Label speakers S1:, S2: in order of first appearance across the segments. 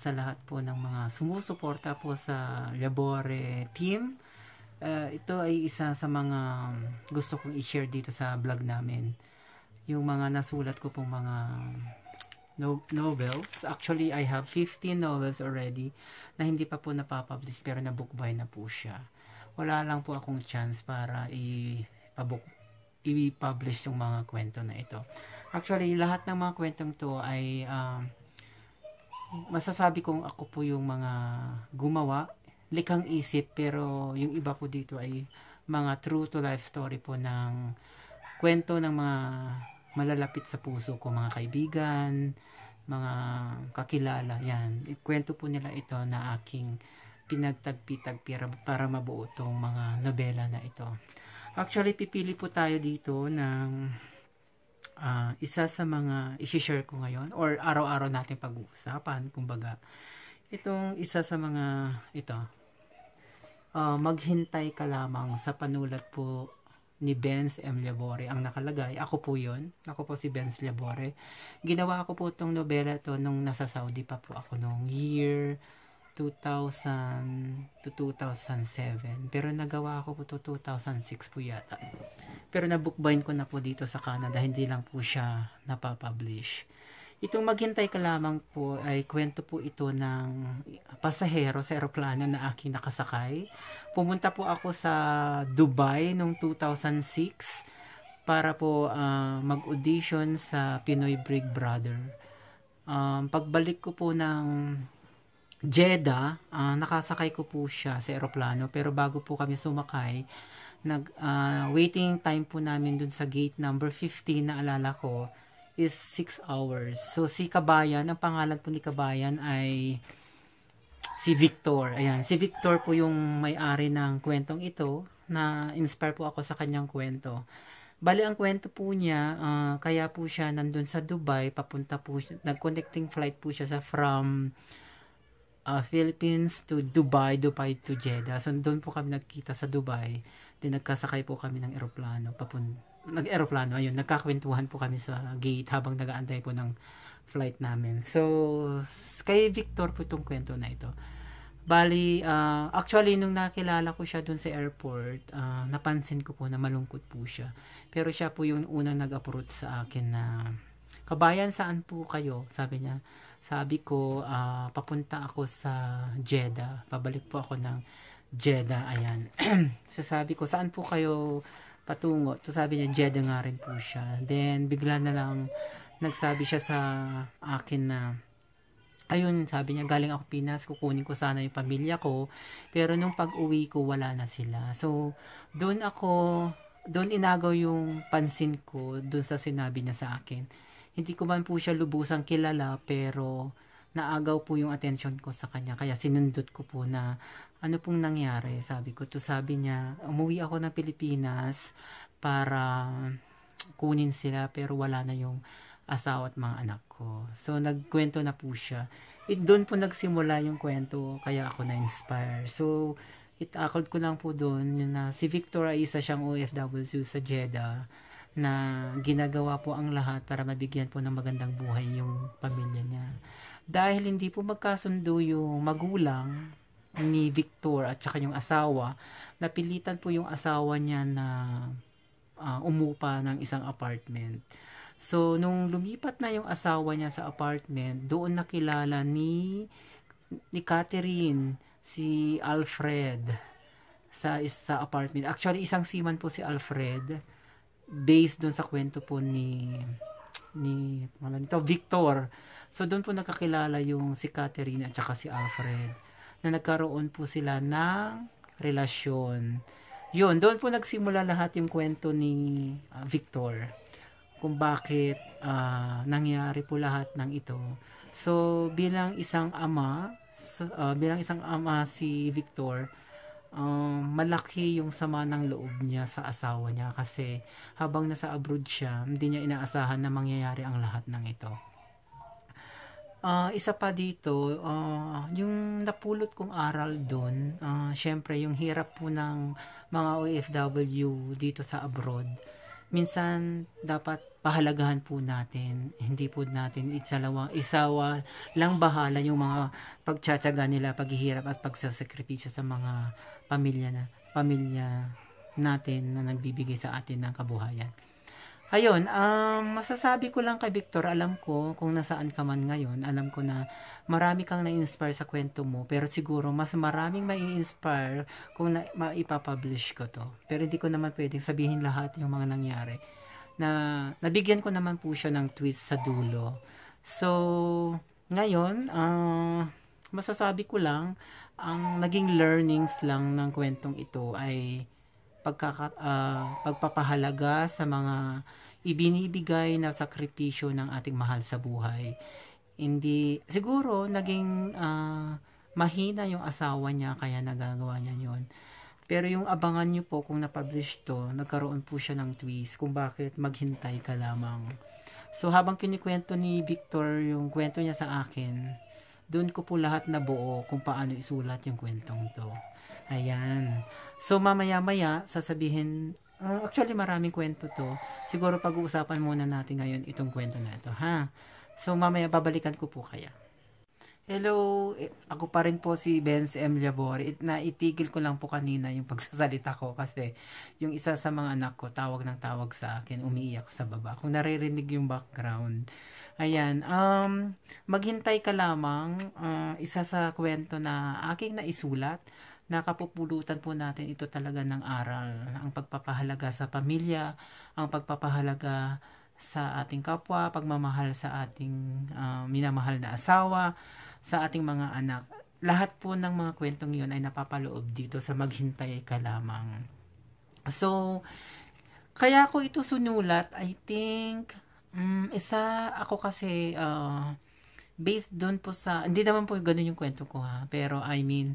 S1: sa lahat po ng mga sumusuporta po sa Labore team. Uh, ito ay isa sa mga gusto kong i-share dito sa vlog namin. Yung mga nasulat ko pong mga no novels. Actually, I have 15 novels already na hindi pa po napapublish pero na book buy na po siya. Wala lang po akong chance para i publish yung mga kwento na ito. Actually, lahat ng mga kwentong to ay um, uh, masasabi kong ako po yung mga gumawa, likhang isip, pero yung iba po dito ay mga true to life story po ng kwento ng mga malalapit sa puso ko, mga kaibigan, mga kakilala, yan. Ikwento po nila ito na aking pinagtagpitag tagpi para mabuo tong mga nobela na ito. Actually, pipili po tayo dito ng uh, isa sa mga i share ko ngayon or araw-araw natin pag-uusapan, kumbaga, itong isa sa mga ito, uh, maghintay ka lamang sa panulat po ni Benz M. Labore ang nakalagay. Ako po yon Ako po si Benz Labore. Ginawa ko po itong nobela to nung nasa Saudi pa po ako nung year 2000 to 2007. Pero nagawa ko po to 2006 po yata. Pero nabookbind ko na po dito sa Canada. Hindi lang po siya napapublish. Itong maghintay ka lamang po ay kwento po ito ng pasahero sa eroplano na aking nakasakay. Pumunta po ako sa Dubai noong 2006 para po uh, mag-audition sa Pinoy Big Brother. Um, pagbalik ko po ng Jeddah, uh, nakasakay ko po siya sa eroplano pero bago po kami sumakay, nag uh, waiting time po namin dun sa gate number 15 na alala ko is 6 hours. So si Kabayan, ang pangalan po ni Kabayan ay si Victor. Ayan, si Victor po yung may-ari ng kwentong ito na inspire po ako sa kanyang kwento. Bali, ang kwento po niya, uh, kaya po siya nandun sa Dubai, papunta po siya, nag-connecting flight po siya sa from uh, Philippines to Dubai, Dubai to Jeddah. So, doon po kami nagkita sa Dubai. Then, nagkasakay po kami ng eroplano. Papun nag-eroplano, ayun, nagkakwentuhan po kami sa gate habang nagaantay po ng flight namin. So, kay Victor po itong kwento na ito. Bali, uh, actually, nung nakilala ko siya dun sa airport, uh, napansin ko po na malungkot po siya. Pero siya po yung unang nag-approach sa akin na, kabayan, saan po kayo? Sabi niya, sabi ko, uh, papunta ako sa Jeddah. Pabalik po ako ng Jeddah. Ayan. so sabi ko, saan po kayo patungo? To sabi niya, Jeddah nga rin po siya. Then, bigla na lang nagsabi siya sa akin na ayun, sabi niya, galing ako Pinas, kukunin ko sana yung pamilya ko. Pero nung pag-uwi ko, wala na sila. So, doon ako, doon inagaw yung pansin ko doon sa sinabi niya sa akin hindi ko man po siya lubusang kilala pero naagaw po yung attention ko sa kanya. Kaya sinundot ko po na ano pong nangyari. Sabi ko to sabi niya, umuwi ako ng Pilipinas para kunin sila pero wala na yung asawa at mga anak ko. So nagkwento na po siya. It eh, doon po nagsimula yung kwento kaya ako na inspire. So itakod ko lang po doon na si Victor ay isa siyang OFW sa Jeddah na ginagawa po ang lahat para mabigyan po ng magandang buhay yung pamilya niya. Dahil hindi po magkasundo yung magulang ni Victor at saka yung asawa, napilitan po yung asawa niya na uh, umupa ng isang apartment. So, nung lumipat na yung asawa niya sa apartment, doon nakilala ni ni Catherine si Alfred sa isa apartment. Actually, isang seaman po si Alfred based doon sa kwento po ni ni pangalan nito, Victor. So doon po nakakilala yung si Catherine at saka si Alfred na nagkaroon po sila ng relasyon. Yun, doon po nagsimula lahat yung kwento ni uh, Victor kung bakit uh, nangyari po lahat ng ito. So bilang isang ama, uh, bilang isang ama si Victor, um, malaki yung sama ng loob niya sa asawa niya kasi habang nasa abroad siya, hindi niya inaasahan na mangyayari ang lahat ng ito. Uh, isa pa dito, uh, yung napulot kong aral doon, uh, syempre yung hirap po ng mga OFW dito sa abroad minsan dapat pahalagahan po natin. Hindi po natin isalawa, isawa lang bahala yung mga pagtsatsaga nila, paghihirap at pagsasakripisyo sa mga pamilya na pamilya natin na nagbibigay sa atin ng kabuhayan. Ayun, um, masasabi ko lang kay Victor, alam ko kung nasaan ka man ngayon, alam ko na marami kang na-inspire sa kwento mo, pero siguro mas maraming mai-inspire kung na, maipapublish ko to. Pero hindi ko naman pwedeng sabihin lahat yung mga nangyari. Na, nabigyan ko naman po siya ng twist sa dulo. So, ngayon, uh, masasabi ko lang, ang naging learnings lang ng kwentong ito ay pagkaka, uh, pagpapahalaga sa mga ibinibigay na sakripisyo ng ating mahal sa buhay. Hindi, siguro, naging uh, mahina yung asawa niya kaya nagagawa niya yon. Pero yung abangan niyo po kung na-publish to, nagkaroon po siya ng twist kung bakit maghintay ka lamang. So habang kinikwento ni Victor yung kwento niya sa akin, doon ko po lahat nabuo kung paano isulat yung kwentong to. Ayan. So, mamaya-maya, sasabihin, uh, actually maraming kwento to. Siguro pag-uusapan muna natin ngayon itong kwento na ito, ha? So, mamaya babalikan ko po kaya. Hello, eh, ako pa rin po si Benz M. Labore. It, naitigil ko lang po kanina yung pagsasalita ko kasi yung isa sa mga anak ko tawag ng tawag sa akin, umiiyak sa baba. Kung naririnig yung background, Ayan, um, maghintay ka lamang, uh, isa sa kwento na aking naisulat, nakapupulutan po natin ito talaga ng aral. Ang pagpapahalaga sa pamilya, ang pagpapahalaga sa ating kapwa, pagmamahal sa ating uh, minamahal na asawa, sa ating mga anak. Lahat po ng mga kwentong yun ay napapaloob dito sa maghintay ka lamang. So, kaya ko ito sunulat, I think, Mm, isa ako kasi uh, based doon po sa hindi naman po ganoon yung kwento ko ha, pero I mean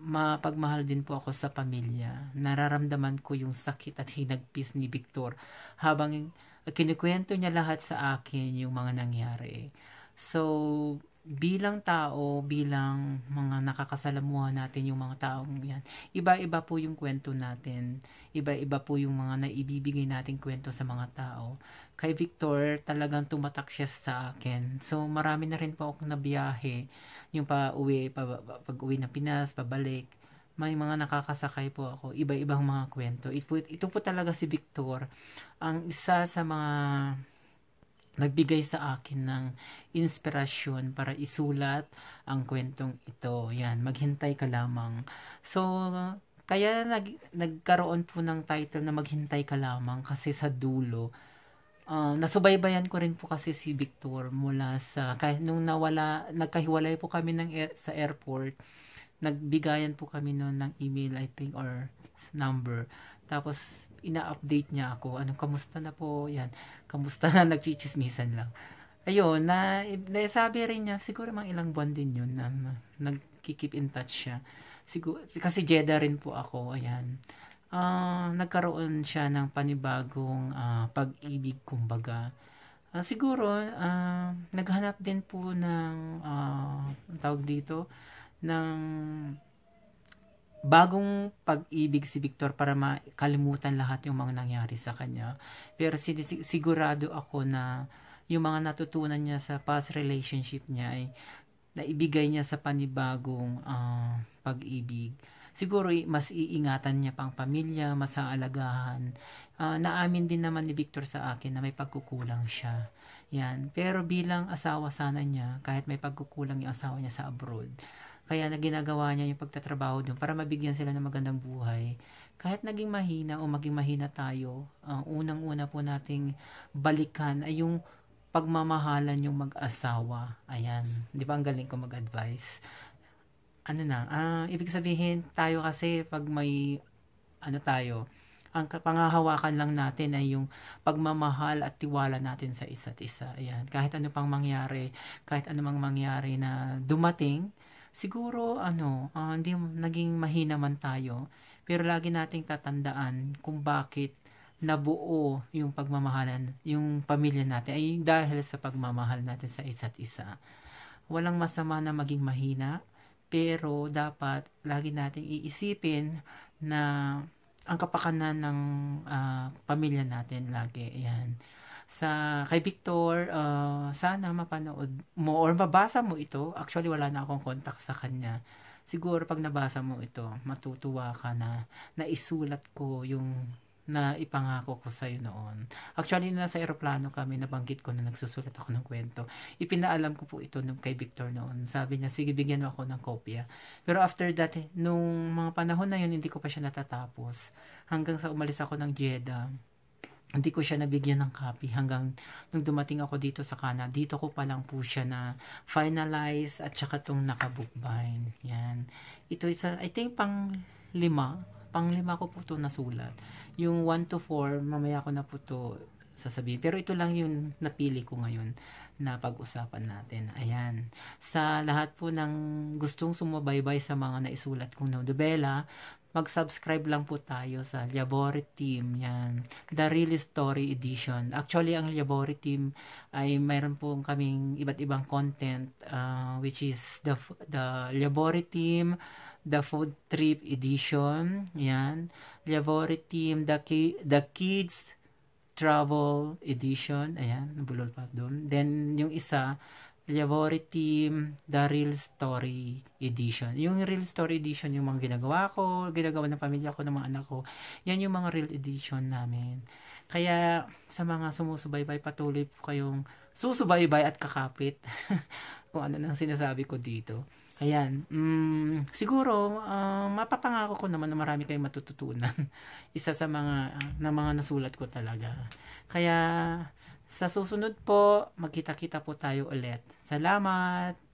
S1: mapagmahal din po ako sa pamilya. Nararamdaman ko yung sakit at hinagpis ni Victor habang kinukwento niya lahat sa akin yung mga nangyari. So, bilang tao, bilang mga nakakasalamuha natin yung mga taong yan, iba-iba po yung kwento natin. Iba-iba po yung mga naibibigay nating kwento sa mga tao. Kay Victor, talagang tumatak siya sa akin. So, marami na rin po akong nabiyahe. Yung pa-uwi, pag-uwi na Pinas, pabalik may mga nakakasakay po ako, iba-ibang mga kwento. Ito, ito po talaga si Victor, ang isa sa mga nagbigay sa akin ng inspirasyon para isulat ang kwentong ito. Yan, maghintay ka lamang. So, kaya nag, nagkaroon po ng title na maghintay ka lamang kasi sa dulo, uh, nasubaybayan ko rin po kasi si Victor mula sa, kahit nung nawala, nagkahiwalay po kami ng air, sa airport, nagbigayan po kami noon ng email, I think, or number. Tapos, ina-update niya ako. Anong kamusta na po? Yan. Kamusta na? Nagchichismisan lang. Ayun, na, sabi rin niya, siguro mga ilang buwan din yun na, na nag-keep in touch siya. Siguro, kasi Jeda rin po ako. Ayan. Uh, nagkaroon siya ng panibagong uh, pag-ibig, kumbaga. Uh, siguro, uh, naghanap din po ng, uh, tawag dito, ng bagong pag-ibig si Victor para makalimutan lahat yung mga nangyari sa kanya. Pero sigurado ako na yung mga natutunan niya sa past relationship niya ay naibigay niya sa panibagong uh, pag-ibig. Siguro mas iingatan niya pang pamilya, mas haalagahan. Uh, ah, naamin din naman ni Victor sa akin na may pagkukulang siya. Yan. Pero bilang asawa sana niya, kahit may pagkukulang yung asawa niya sa abroad, kaya na ginagawa niya yung pagtatrabaho doon para mabigyan sila ng magandang buhay. Kahit naging mahina o maging mahina tayo, ang unang-una po nating balikan ay yung pagmamahalan yung mag-asawa. Ayan. Di ba ang galing ko mag-advise? Ano na, uh, ibig sabihin, tayo kasi pag may, ano tayo, ang pangahawakan lang natin ay yung pagmamahal at tiwala natin sa isa't isa. Ayan. Kahit ano pang mangyari, kahit ano mang mangyari na dumating, siguro ano, uh, hindi naging mahina man tayo, pero lagi nating tatandaan kung bakit nabuo yung pagmamahalan, yung pamilya natin ay dahil sa pagmamahal natin sa isa't isa. Walang masama na maging mahina, pero dapat lagi nating iisipin na ang kapakanan ng uh, pamilya natin lagi. Ayan sa kay Victor, uh, sana mapanood mo or mabasa mo ito. Actually, wala na akong contact sa kanya. Siguro pag nabasa mo ito, matutuwa ka na naisulat ko yung na ipangako ko sa iyo noon. Actually, nasa eroplano kami, nabanggit ko na nagsusulat ako ng kwento. Ipinaalam ko po ito nung kay Victor noon. Sabi niya, sige, bigyan mo ako ng kopya. Pero after that, eh, nung mga panahon na yun, hindi ko pa siya natatapos. Hanggang sa umalis ako ng Jeddah, hindi ko siya nabigyan ng copy hanggang nung dumating ako dito sa kana Dito ko pa lang po siya na finalize at saka tong nakabookbind. Yan. Ito isa, I think pang lima. Pang lima ko po to nasulat. Yung 1 to 4, mamaya ko na po to sasabihin. Pero ito lang yung napili ko ngayon na pag-usapan natin. Ayan. Sa lahat po ng gustong sumabaybay sa mga naisulat kong nobela, mag-subscribe lang po tayo sa Liabore Team. Yan. The Real Story Edition. Actually, ang Liabore Team ay mayroon po kaming iba't ibang content uh, which is the, the Liabore Team, the Food Trip Edition. Yan. Liabore Team, the, ki- the Kids Travel Edition. Ayan, bulol pa doon. Then, yung isa, Labority The Real Story Edition. Yung Real Story Edition, yung mga ginagawa ko, ginagawa ng pamilya ko, ng mga anak ko, yan yung mga Real Edition namin. Kaya sa mga sumusubaybay, patuloy po kayong susubaybay at kakapit kung ano nang sinasabi ko dito. Ayan. Um, siguro, uh, mapapangako ko naman na marami kayong matututunan. Isa sa mga, uh, ah, na mga nasulat ko talaga. Kaya, sa susunod po, magkita-kita po tayo ulit. Salamat!